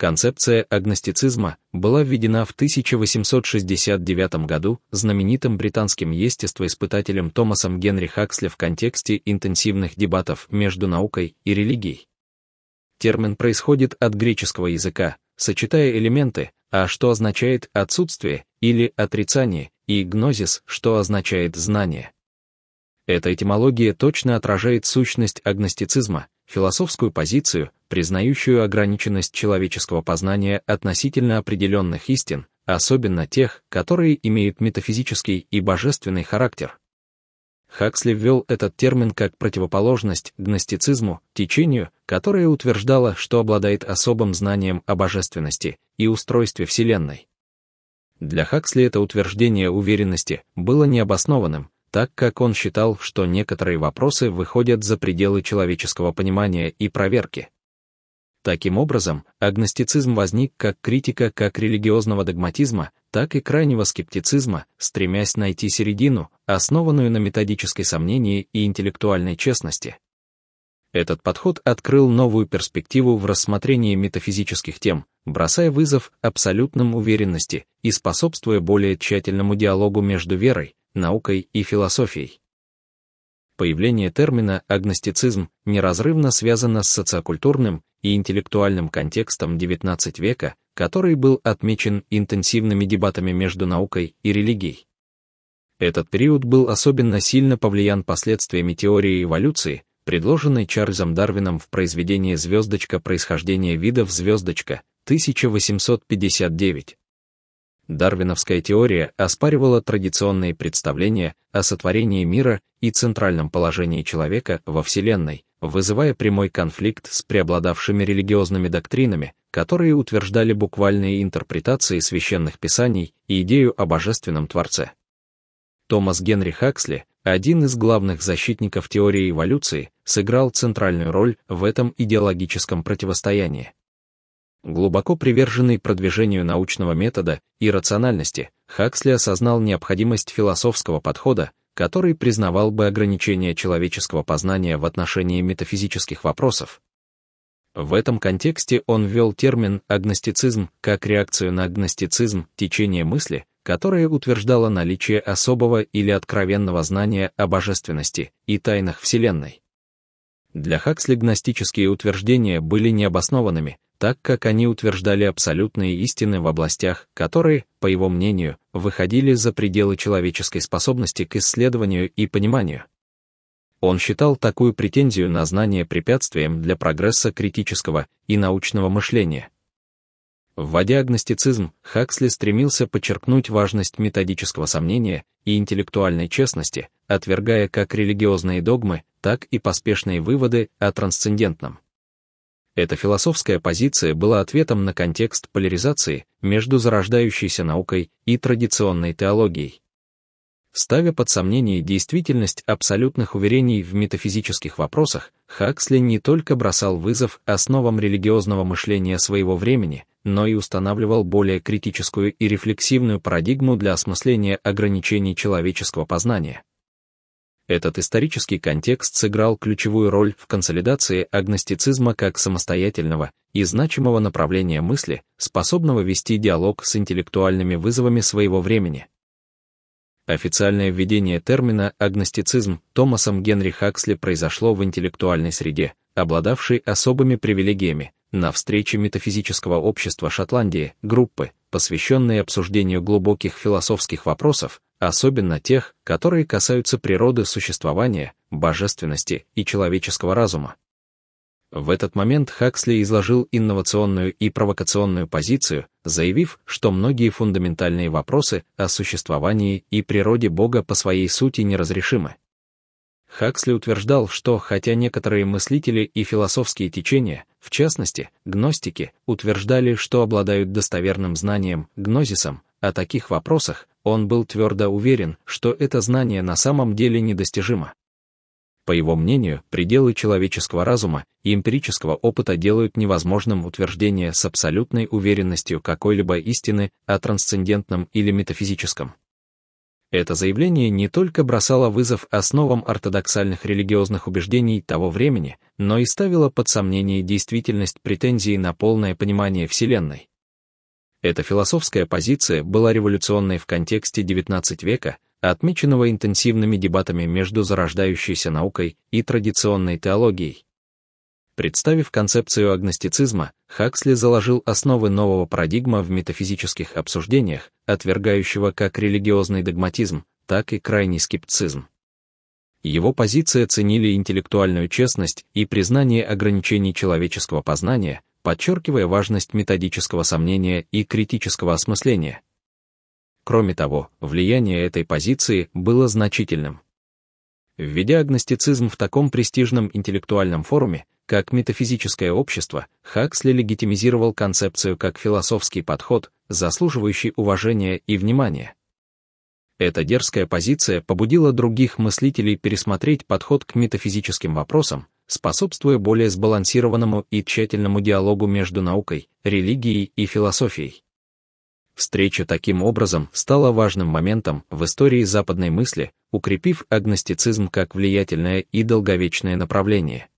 Концепция агностицизма была введена в 1869 году знаменитым британским естествоиспытателем Томасом Генри Хаксли в контексте интенсивных дебатов между наукой и религией. Термин происходит от греческого языка, сочетая элементы, а что означает отсутствие или отрицание, и гнозис, что означает знание. Эта этимология точно отражает сущность агностицизма, философскую позицию, признающую ограниченность человеческого познания относительно определенных истин, особенно тех, которые имеют метафизический и божественный характер. Хаксли ввел этот термин как противоположность гностицизму, течению, которое утверждало, что обладает особым знанием о божественности и устройстве Вселенной. Для Хаксли это утверждение уверенности было необоснованным, так как он считал, что некоторые вопросы выходят за пределы человеческого понимания и проверки. Таким образом, агностицизм возник как критика как религиозного догматизма, так и крайнего скептицизма, стремясь найти середину, основанную на методической сомнении и интеллектуальной честности. Этот подход открыл новую перспективу в рассмотрении метафизических тем, бросая вызов абсолютным уверенности и способствуя более тщательному диалогу между верой, наукой и философией. Появление термина «агностицизм» неразрывно связано с социокультурным и интеллектуальным контекстом XIX века, который был отмечен интенсивными дебатами между наукой и религией. Этот период был особенно сильно повлиян последствиями теории эволюции, предложенной Чарльзом Дарвином в произведении «Звездочка. Происхождение видов звездочка» 1859. Дарвиновская теория оспаривала традиционные представления о сотворении мира и центральном положении человека во Вселенной, вызывая прямой конфликт с преобладавшими религиозными доктринами, которые утверждали буквальные интерпретации священных писаний и идею о божественном Творце. Томас Генри Хаксли, один из главных защитников теории эволюции, сыграл центральную роль в этом идеологическом противостоянии. Глубоко приверженный продвижению научного метода и рациональности, Хаксли осознал необходимость философского подхода, который признавал бы ограничения человеческого познания в отношении метафизических вопросов. В этом контексте он ввел термин «агностицизм» как реакцию на агностицизм течение мысли, которое утверждало наличие особого или откровенного знания о божественности и тайнах Вселенной. Для Хаксли гностические утверждения были необоснованными, так как они утверждали абсолютные истины в областях, которые, по его мнению, выходили за пределы человеческой способности к исследованию и пониманию. Он считал такую претензию на знание препятствием для прогресса критического и научного мышления. Вводя агностицизм, Хаксли стремился подчеркнуть важность методического сомнения и интеллектуальной честности, отвергая как религиозные догмы, так и поспешные выводы о трансцендентном. Эта философская позиция была ответом на контекст поляризации между зарождающейся наукой и традиционной теологией. Ставя под сомнение действительность абсолютных уверений в метафизических вопросах, Хаксли не только бросал вызов основам религиозного мышления своего времени, но и устанавливал более критическую и рефлексивную парадигму для осмысления ограничений человеческого познания. Этот исторический контекст сыграл ключевую роль в консолидации агностицизма как самостоятельного и значимого направления мысли, способного вести диалог с интеллектуальными вызовами своего времени. Официальное введение термина «агностицизм» Томасом Генри Хаксли произошло в интеллектуальной среде, обладавшей особыми привилегиями, на встрече метафизического общества Шотландии, группы, посвященной обсуждению глубоких философских вопросов, особенно тех, которые касаются природы существования, божественности и человеческого разума. В этот момент Хаксли изложил инновационную и провокационную позицию, заявив, что многие фундаментальные вопросы о существовании и природе Бога по своей сути неразрешимы. Хаксли утверждал, что хотя некоторые мыслители и философские течения, в частности, гностики, утверждали, что обладают достоверным знанием, гнозисом, о таких вопросах, он был твердо уверен, что это знание на самом деле недостижимо. По его мнению, пределы человеческого разума и эмпирического опыта делают невозможным утверждение с абсолютной уверенностью какой-либо истины о трансцендентном или метафизическом. Это заявление не только бросало вызов основам ортодоксальных религиозных убеждений того времени, но и ставило под сомнение действительность претензий на полное понимание Вселенной. Эта философская позиция была революционной в контексте XIX века, отмеченного интенсивными дебатами между зарождающейся наукой и традиционной теологией. Представив концепцию агностицизма, Хаксли заложил основы нового парадигма в метафизических обсуждениях, отвергающего как религиозный догматизм, так и крайний скептицизм. Его позиции ценили интеллектуальную честность и признание ограничений человеческого познания, подчеркивая важность методического сомнения и критического осмысления. Кроме того, влияние этой позиции было значительным. Введя агностицизм в таком престижном интеллектуальном форуме, как метафизическое общество, Хаксли легитимизировал концепцию как философский подход, заслуживающий уважения и внимания. Эта дерзкая позиция побудила других мыслителей пересмотреть подход к метафизическим вопросам, способствуя более сбалансированному и тщательному диалогу между наукой, религией и философией. Встреча таким образом стала важным моментом в истории западной мысли, укрепив агностицизм как влиятельное и долговечное направление.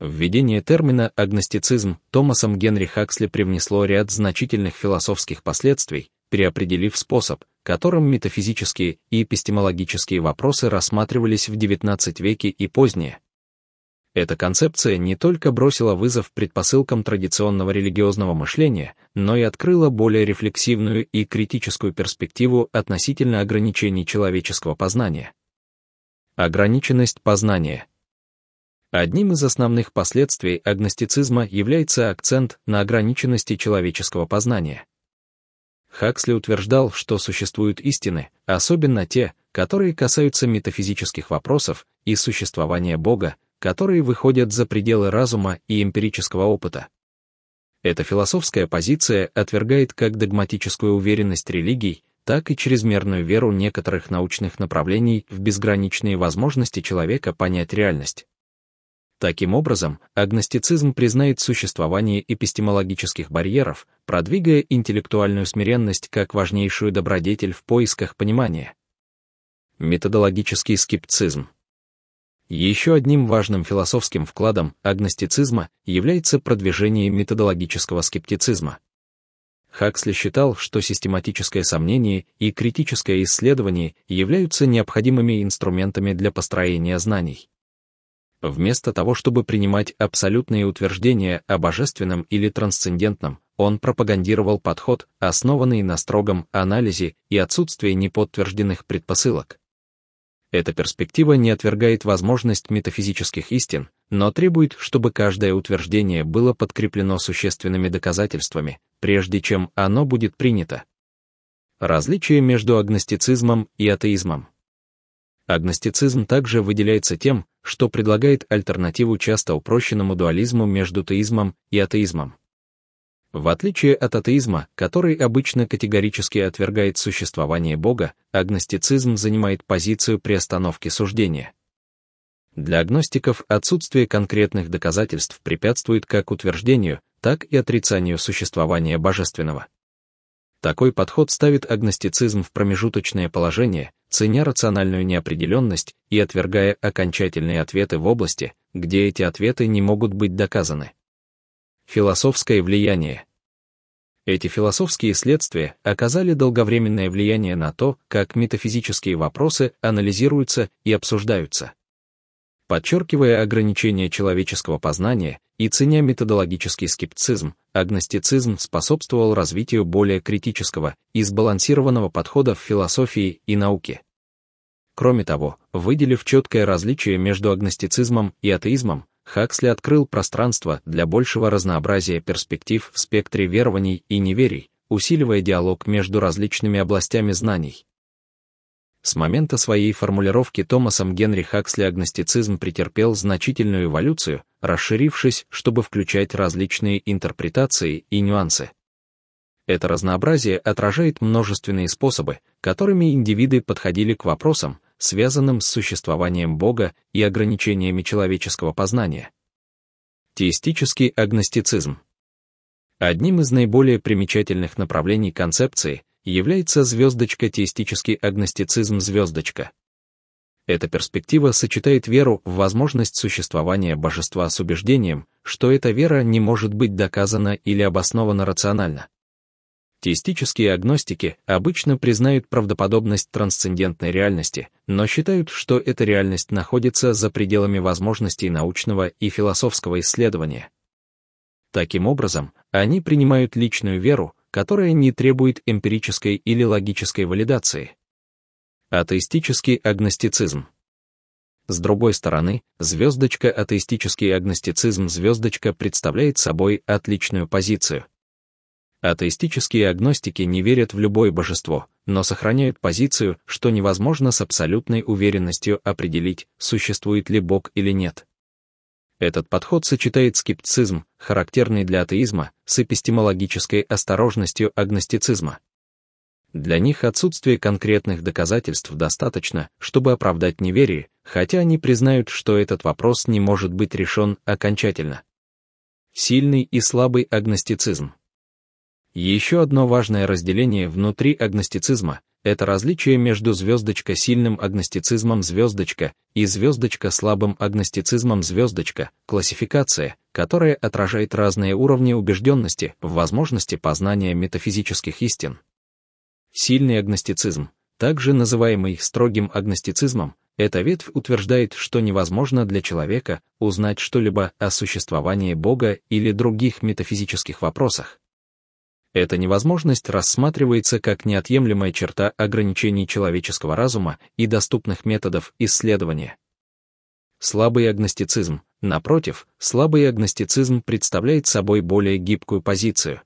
Введение термина «агностицизм» Томасом Генри Хаксли привнесло ряд значительных философских последствий, переопределив способ, которым метафизические и эпистемологические вопросы рассматривались в XIX веке и позднее. Эта концепция не только бросила вызов предпосылкам традиционного религиозного мышления, но и открыла более рефлексивную и критическую перспективу относительно ограничений человеческого познания. Ограниченность познания. Одним из основных последствий агностицизма является акцент на ограниченности человеческого познания. Хаксли утверждал, что существуют истины, особенно те, которые касаются метафизических вопросов и существования Бога, которые выходят за пределы разума и эмпирического опыта. Эта философская позиция отвергает как догматическую уверенность религий, так и чрезмерную веру некоторых научных направлений в безграничные возможности человека понять реальность. Таким образом, агностицизм признает существование эпистемологических барьеров, продвигая интеллектуальную смиренность как важнейшую добродетель в поисках понимания. Методологический скептицизм — еще одним важным философским вкладом агностицизма является продвижение методологического скептицизма. Хаксли считал, что систематическое сомнение и критическое исследование являются необходимыми инструментами для построения знаний. Вместо того, чтобы принимать абсолютные утверждения о божественном или трансцендентном, он пропагандировал подход, основанный на строгом анализе и отсутствии неподтвержденных предпосылок. Эта перспектива не отвергает возможность метафизических истин, но требует, чтобы каждое утверждение было подкреплено существенными доказательствами, прежде чем оно будет принято. Различие между агностицизмом и атеизмом. Агностицизм также выделяется тем, что предлагает альтернативу часто упрощенному дуализму между теизмом и атеизмом. В отличие от атеизма, который обычно категорически отвергает существование Бога, агностицизм занимает позицию приостановки суждения. Для агностиков отсутствие конкретных доказательств препятствует как утверждению, так и отрицанию существования божественного. Такой подход ставит агностицизм в промежуточное положение, ценя рациональную неопределенность и отвергая окончательные ответы в области, где эти ответы не могут быть доказаны. Философское влияние. Эти философские следствия оказали долговременное влияние на то, как метафизические вопросы анализируются и обсуждаются. Подчеркивая ограничения человеческого познания и ценя методологический скептицизм, агностицизм способствовал развитию более критического и сбалансированного подхода в философии и науке. Кроме того, выделив четкое различие между агностицизмом и атеизмом, Хаксли открыл пространство для большего разнообразия перспектив в спектре верований и неверий, усиливая диалог между различными областями знаний. С момента своей формулировки Томасом Генри Хаксли агностицизм претерпел значительную эволюцию, расширившись, чтобы включать различные интерпретации и нюансы. Это разнообразие отражает множественные способы, которыми индивиды подходили к вопросам, связанным с существованием Бога и ограничениями человеческого познания. Теистический агностицизм. Одним из наиболее примечательных направлений концепции является звездочка-теистический агностицизм-звездочка. Эта перспектива сочетает веру в возможность существования божества с убеждением, что эта вера не может быть доказана или обоснована рационально. Теистические агностики обычно признают правдоподобность трансцендентной реальности, но считают, что эта реальность находится за пределами возможностей научного и философского исследования. Таким образом, они принимают личную веру, которая не требует эмпирической или логической валидации. Атеистический агностицизм с другой стороны, звездочка-атеистический агностицизм звездочка представляет собой отличную позицию, Атеистические агностики не верят в любое божество, но сохраняют позицию, что невозможно с абсолютной уверенностью определить, существует ли Бог или нет. Этот подход сочетает скептицизм, характерный для атеизма, с эпистемологической осторожностью агностицизма. Для них отсутствие конкретных доказательств достаточно, чтобы оправдать неверие, хотя они признают, что этот вопрос не может быть решен окончательно. Сильный и слабый агностицизм – еще одно важное разделение внутри агностицизма – это различие между звездочка сильным агностицизмом звездочка и звездочка слабым агностицизмом звездочка, классификация, которая отражает разные уровни убежденности в возможности познания метафизических истин. Сильный агностицизм, также называемый строгим агностицизмом, эта ветвь утверждает, что невозможно для человека узнать что-либо о существовании Бога или других метафизических вопросах, эта невозможность рассматривается как неотъемлемая черта ограничений человеческого разума и доступных методов исследования. Слабый агностицизм, напротив, слабый агностицизм представляет собой более гибкую позицию.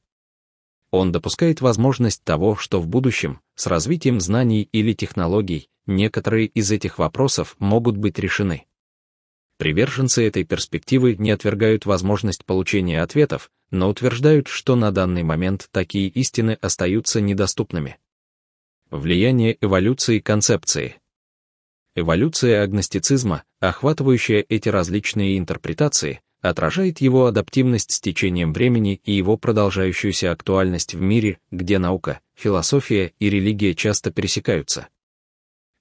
Он допускает возможность того, что в будущем, с развитием знаний или технологий, некоторые из этих вопросов могут быть решены. Приверженцы этой перспективы не отвергают возможность получения ответов, но утверждают, что на данный момент такие истины остаются недоступными. Влияние эволюции концепции. Эволюция агностицизма, охватывающая эти различные интерпретации, отражает его адаптивность с течением времени и его продолжающуюся актуальность в мире, где наука, философия и религия часто пересекаются.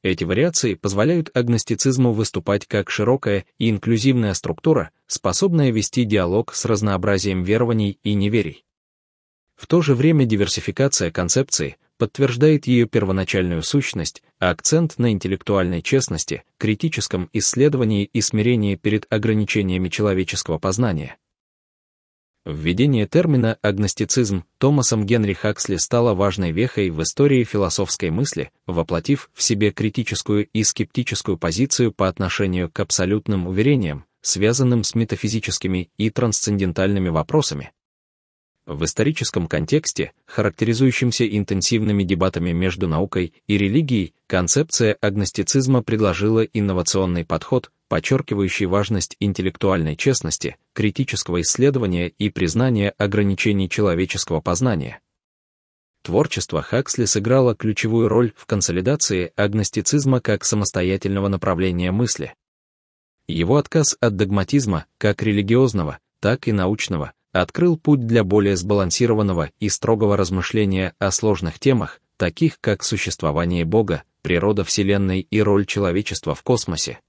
Эти вариации позволяют агностицизму выступать как широкая и инклюзивная структура, способная вести диалог с разнообразием верований и неверий. В то же время диверсификация концепции подтверждает ее первоначальную сущность, а акцент на интеллектуальной честности, критическом исследовании и смирении перед ограничениями человеческого познания — Введение термина «агностицизм» Томасом Генри Хаксли стало важной вехой в истории философской мысли, воплотив в себе критическую и скептическую позицию по отношению к абсолютным уверениям, связанным с метафизическими и трансцендентальными вопросами. В историческом контексте, характеризующемся интенсивными дебатами между наукой и религией, концепция агностицизма предложила инновационный подход, подчеркивающий важность интеллектуальной честности, критического исследования и признания ограничений человеческого познания. Творчество Хаксли сыграло ключевую роль в консолидации агностицизма как самостоятельного направления мысли. Его отказ от догматизма, как религиозного, так и научного, открыл путь для более сбалансированного и строгого размышления о сложных темах, таких как существование Бога, природа Вселенной и роль человечества в космосе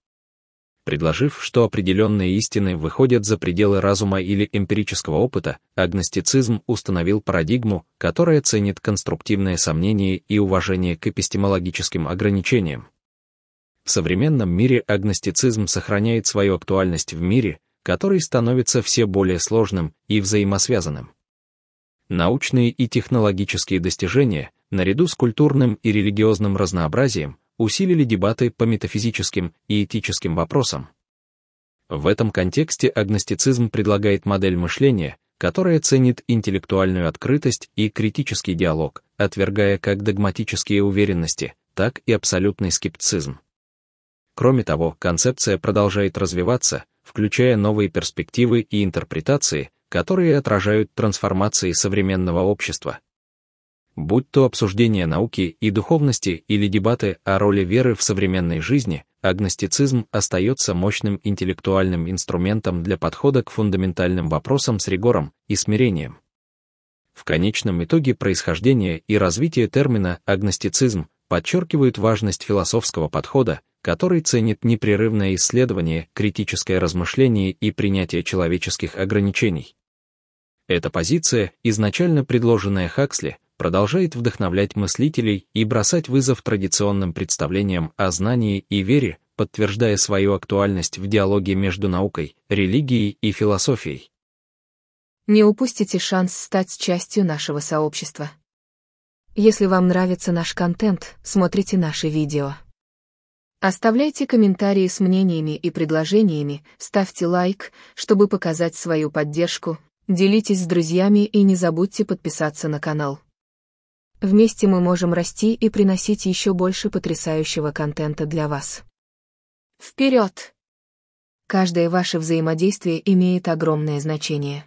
предложив, что определенные истины выходят за пределы разума или эмпирического опыта, агностицизм установил парадигму, которая ценит конструктивное сомнение и уважение к эпистемологическим ограничениям. В современном мире агностицизм сохраняет свою актуальность в мире, который становится все более сложным и взаимосвязанным. Научные и технологические достижения, наряду с культурным и религиозным разнообразием, усилили дебаты по метафизическим и этическим вопросам. В этом контексте агностицизм предлагает модель мышления, которая ценит интеллектуальную открытость и критический диалог, отвергая как догматические уверенности, так и абсолютный скептицизм. Кроме того, концепция продолжает развиваться, включая новые перспективы и интерпретации, которые отражают трансформации современного общества, будь то обсуждение науки и духовности или дебаты о роли веры в современной жизни, агностицизм остается мощным интеллектуальным инструментом для подхода к фундаментальным вопросам с ригором и смирением. В конечном итоге происхождение и развитие термина «агностицизм» подчеркивают важность философского подхода, который ценит непрерывное исследование, критическое размышление и принятие человеческих ограничений. Эта позиция, изначально предложенная Хаксли, продолжает вдохновлять мыслителей и бросать вызов традиционным представлениям о знании и вере, подтверждая свою актуальность в диалоге между наукой, религией и философией. Не упустите шанс стать частью нашего сообщества. Если вам нравится наш контент, смотрите наши видео. Оставляйте комментарии с мнениями и предложениями, ставьте лайк, чтобы показать свою поддержку, делитесь с друзьями и не забудьте подписаться на канал. Вместе мы можем расти и приносить еще больше потрясающего контента для вас. Вперед! Каждое ваше взаимодействие имеет огромное значение.